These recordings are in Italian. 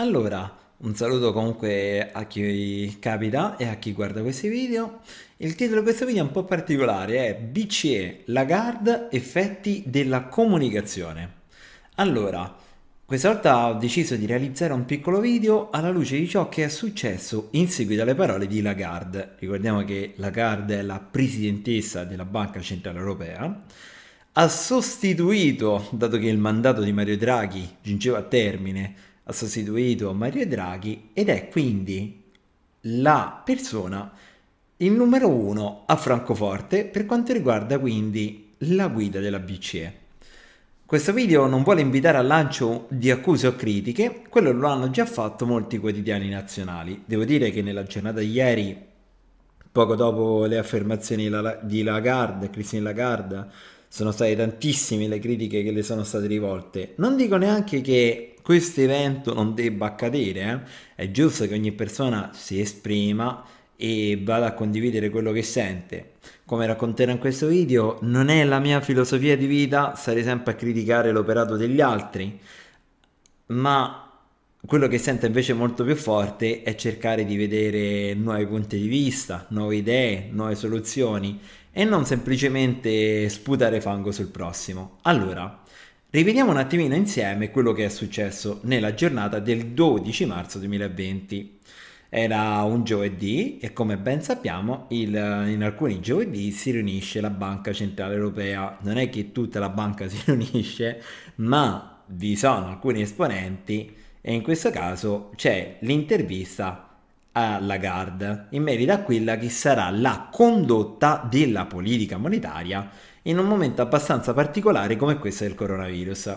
Allora, un saluto comunque a chi capita e a chi guarda questi video. Il titolo di questo video è un po' particolare, è BCE, Lagarde, effetti della comunicazione. Allora, questa volta ho deciso di realizzare un piccolo video alla luce di ciò che è successo in seguito alle parole di Lagarde. Ricordiamo che Lagarde è la presidentessa della Banca Centrale Europea ha sostituito, dato che il mandato di Mario Draghi giungeva a termine, ha sostituito Mario Draghi ed è quindi la persona il numero uno a Francoforte per quanto riguarda quindi la guida della BCE. Questo video non vuole invitare al lancio di accuse o critiche, quello lo hanno già fatto molti quotidiani nazionali. Devo dire che nella giornata di ieri, poco dopo le affermazioni di Lagarde, Christine Lagarde, sono state tantissime le critiche che le sono state rivolte. Non dico neanche che questo evento non debba accadere, eh? è giusto che ogni persona si esprima e vada a condividere quello che sente. Come racconterò in questo video, non è la mia filosofia di vita stare sempre a criticare l'operato degli altri, ma quello che sento invece molto più forte è cercare di vedere nuovi punti di vista, nuove idee, nuove soluzioni e non semplicemente sputare fango sul prossimo. Allora, Rivediamo un attimino insieme quello che è successo nella giornata del 12 marzo 2020. Era un giovedì e come ben sappiamo il, in alcuni giovedì si riunisce la Banca Centrale Europea. Non è che tutta la banca si riunisce, ma vi sono alcuni esponenti e in questo caso c'è l'intervista a Lagarde in merito a quella che sarà la condotta della politica monetaria in un momento abbastanza particolare come questo del coronavirus.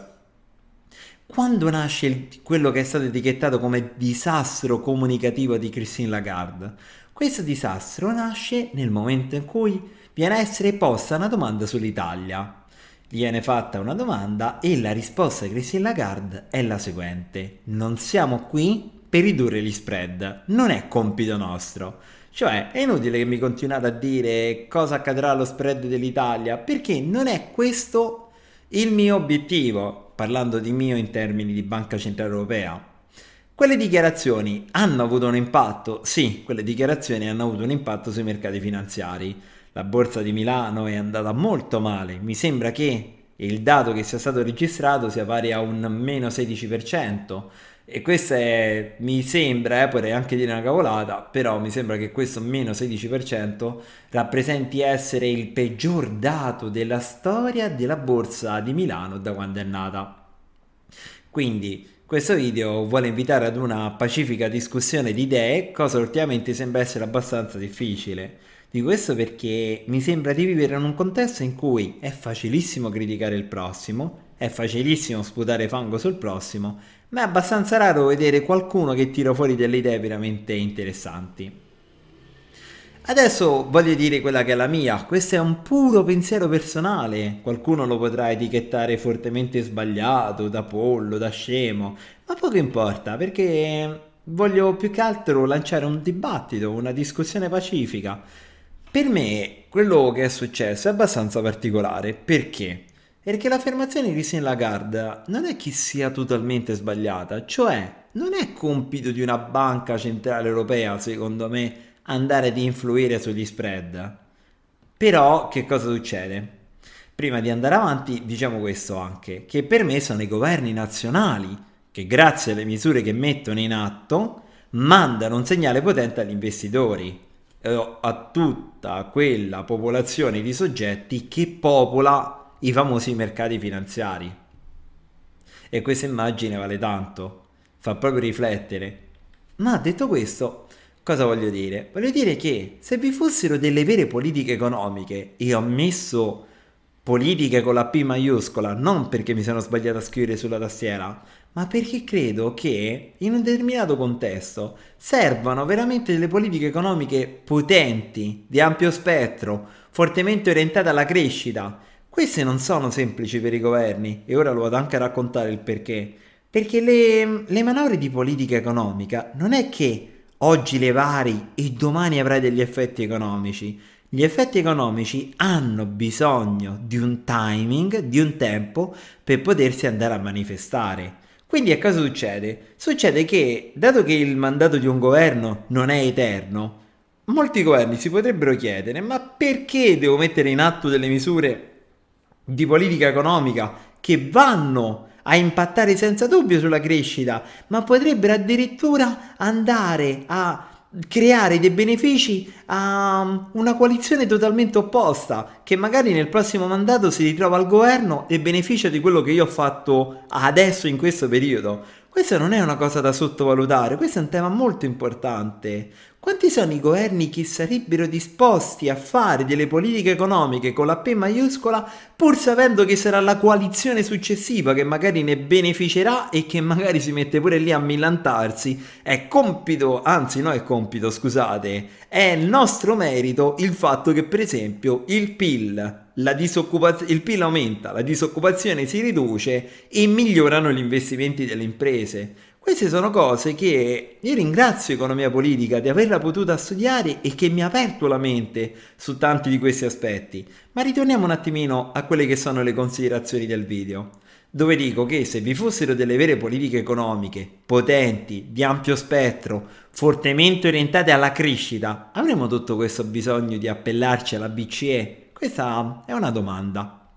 Quando nasce il, quello che è stato etichettato come disastro comunicativo di Christine Lagarde? Questo disastro nasce nel momento in cui viene a essere posta una domanda sull'Italia. Viene fatta una domanda e la risposta di Christine Lagarde è la seguente. Non siamo qui per ridurre gli spread, non è compito nostro. Cioè, è inutile che mi continuate a dire cosa accadrà allo spread dell'Italia, perché non è questo il mio obiettivo, parlando di mio in termini di Banca Centrale Europea. Quelle dichiarazioni hanno avuto un impatto? Sì, quelle dichiarazioni hanno avuto un impatto sui mercati finanziari. La borsa di Milano è andata molto male, mi sembra che il dato che sia stato registrato sia pari a un meno 16%. E questa è, mi sembra, eh, potrei anche dire una cavolata, però mi sembra che questo meno 16% rappresenti essere il peggior dato della storia della borsa di Milano da quando è nata. Quindi questo video vuole invitare ad una pacifica discussione di idee, cosa ultimamente sembra essere abbastanza difficile. Di questo perché mi sembra di vivere in un contesto in cui è facilissimo criticare il prossimo, è facilissimo sputare fango sul prossimo ma è abbastanza raro vedere qualcuno che tira fuori delle idee veramente interessanti. Adesso voglio dire quella che è la mia, questo è un puro pensiero personale, qualcuno lo potrà etichettare fortemente sbagliato, da pollo, da scemo, ma poco importa perché voglio più che altro lanciare un dibattito, una discussione pacifica. Per me quello che è successo è abbastanza particolare, perché? Perché l'affermazione di Christine Lagarde non è che sia totalmente sbagliata, cioè non è compito di una banca centrale europea, secondo me, andare ad influire sugli spread. Però che cosa succede? Prima di andare avanti diciamo questo anche, che per me sono i governi nazionali che grazie alle misure che mettono in atto mandano un segnale potente agli investitori, eh, a tutta quella popolazione di soggetti che popola i famosi mercati finanziari. E questa immagine vale tanto, fa proprio riflettere. Ma detto questo, cosa voglio dire? Voglio dire che se vi fossero delle vere politiche economiche, e ho messo politiche con la P maiuscola, non perché mi sono sbagliato a scrivere sulla tastiera, ma perché credo che in un determinato contesto servano veramente delle politiche economiche potenti, di ampio spettro, fortemente orientate alla crescita queste non sono semplici per i governi e ora lo vado anche a raccontare il perché. Perché le, le manovre di politica economica non è che oggi le vari e domani avrai degli effetti economici. Gli effetti economici hanno bisogno di un timing, di un tempo per potersi andare a manifestare. Quindi a cosa succede? Succede che, dato che il mandato di un governo non è eterno, molti governi si potrebbero chiedere ma perché devo mettere in atto delle misure di politica economica che vanno a impattare senza dubbio sulla crescita, ma potrebbero addirittura andare a creare dei benefici a um, una coalizione totalmente opposta che magari nel prossimo mandato si ritrova al governo e beneficia di quello che io ho fatto adesso in questo periodo. Questa non è una cosa da sottovalutare, questo è un tema molto importante. Quanti sono i governi che sarebbero disposti a fare delle politiche economiche con la P maiuscola pur sapendo che sarà la coalizione successiva che magari ne beneficerà e che magari si mette pure lì a millantarsi? È compito, anzi no è compito, scusate, è nostro merito il fatto che per esempio il PIL il PIL aumenta, la disoccupazione si riduce e migliorano gli investimenti delle imprese. Queste sono cose che io ringrazio Economia Politica di averla potuta studiare e che mi ha aperto la mente su tanti di questi aspetti. Ma ritorniamo un attimino a quelle che sono le considerazioni del video, dove dico che se vi fossero delle vere politiche economiche, potenti, di ampio spettro, fortemente orientate alla crescita, avremmo tutto questo bisogno di appellarci alla BCE? Questa è una domanda.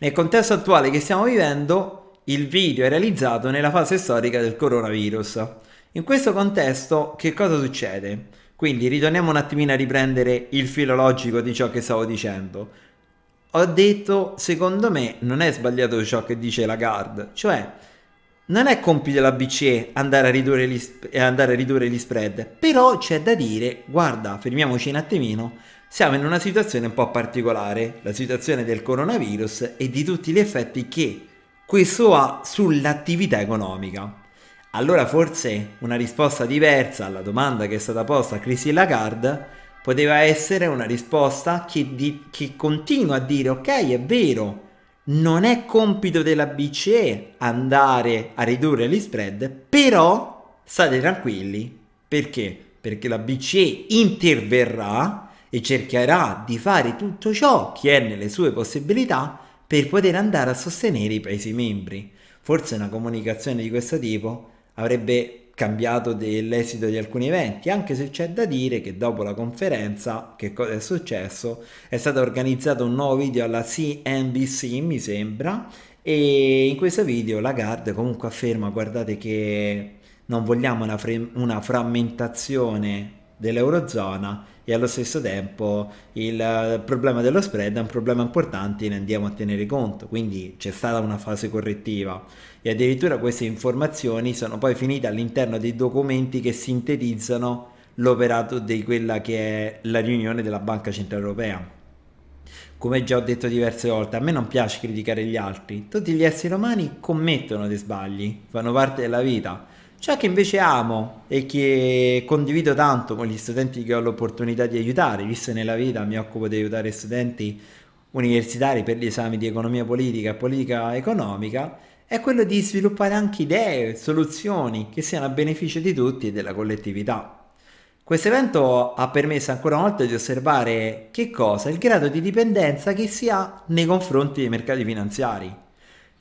Nel contesto attuale che stiamo vivendo, il video è realizzato nella fase storica del coronavirus. In questo contesto che cosa succede? Quindi ritorniamo un attimino a riprendere il filologico di ciò che stavo dicendo. Ho detto, secondo me, non è sbagliato ciò che dice la GARD, cioè non è compito della BCE andare a, ridurre gli, eh, andare a ridurre gli spread, però c'è da dire, guarda, fermiamoci un attimino, siamo in una situazione un po' particolare, la situazione del coronavirus e di tutti gli effetti che questo ha sull'attività economica. Allora forse una risposta diversa alla domanda che è stata posta a Christine Lagarde poteva essere una risposta che, di, che continua a dire ok è vero, non è compito della BCE andare a ridurre gli spread, però state tranquilli perché? Perché la BCE interverrà e cercherà di fare tutto ciò che è nelle sue possibilità per poter andare a sostenere i Paesi membri. Forse una comunicazione di questo tipo avrebbe cambiato l'esito di alcuni eventi, anche se c'è da dire che dopo la conferenza, che cosa è successo, è stato organizzato un nuovo video alla CNBC, mi sembra, e in questo video Lagarde comunque afferma, guardate che non vogliamo una, una frammentazione dell'Eurozona e allo stesso tempo il eh, problema dello spread è un problema importante e ne andiamo a tenere conto, quindi c'è stata una fase correttiva e addirittura queste informazioni sono poi finite all'interno dei documenti che sintetizzano l'operato di quella che è la riunione della Banca Centrale Europea. Come già ho detto diverse volte, a me non piace criticare gli altri, tutti gli esseri umani commettono dei sbagli, fanno parte della vita Ciò che invece amo e che condivido tanto con gli studenti che ho l'opportunità di aiutare, visto che nella vita mi occupo di aiutare studenti universitari per gli esami di economia politica e politica economica, è quello di sviluppare anche idee, soluzioni che siano a beneficio di tutti e della collettività. Questo evento ha permesso ancora una volta di osservare che cosa? Il grado di dipendenza che si ha nei confronti dei mercati finanziari.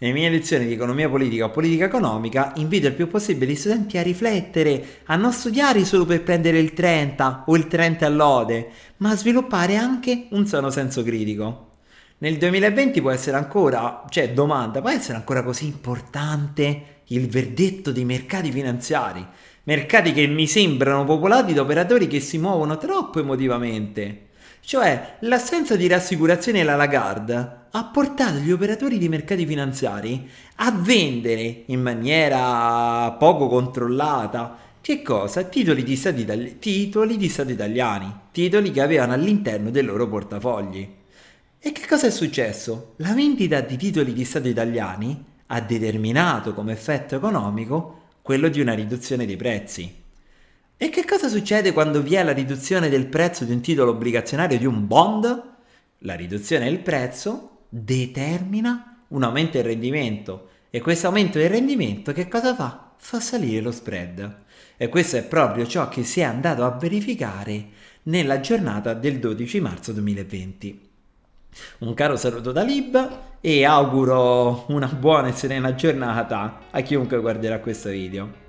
Nelle mie lezioni di economia politica o politica economica invito il più possibile gli studenti a riflettere, a non studiare solo per prendere il 30 o il 30 all'ode, ma a sviluppare anche un sano senso critico. Nel 2020 può essere ancora, cioè domanda, può essere ancora così importante il verdetto dei mercati finanziari? Mercati che mi sembrano popolati da operatori che si muovono troppo emotivamente cioè, l'assenza di rassicurazione alla Lagarde ha portato gli operatori di mercati finanziari a vendere in maniera poco controllata che cosa? Titoli di, Stati, titoli di Stati italiani, titoli che avevano all'interno dei loro portafogli. E che cosa è successo? La vendita di titoli di Stato italiani ha determinato come effetto economico quello di una riduzione dei prezzi. E che cosa succede quando vi è la riduzione del prezzo di un titolo obbligazionario di un bond? La riduzione del prezzo determina un aumento del rendimento e questo aumento del rendimento che cosa fa? Fa salire lo spread. E questo è proprio ciò che si è andato a verificare nella giornata del 12 marzo 2020. Un caro saluto da Lib e auguro una buona e serena giornata a chiunque guarderà questo video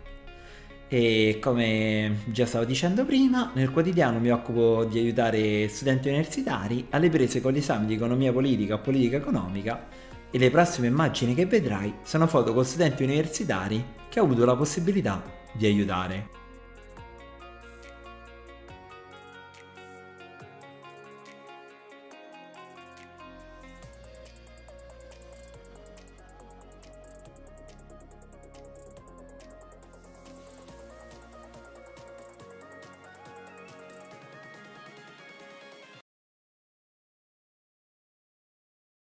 e come già stavo dicendo prima, nel quotidiano mi occupo di aiutare studenti universitari alle prese con gli esami di economia politica o politica economica e le prossime immagini che vedrai sono foto con studenti universitari che ho avuto la possibilità di aiutare.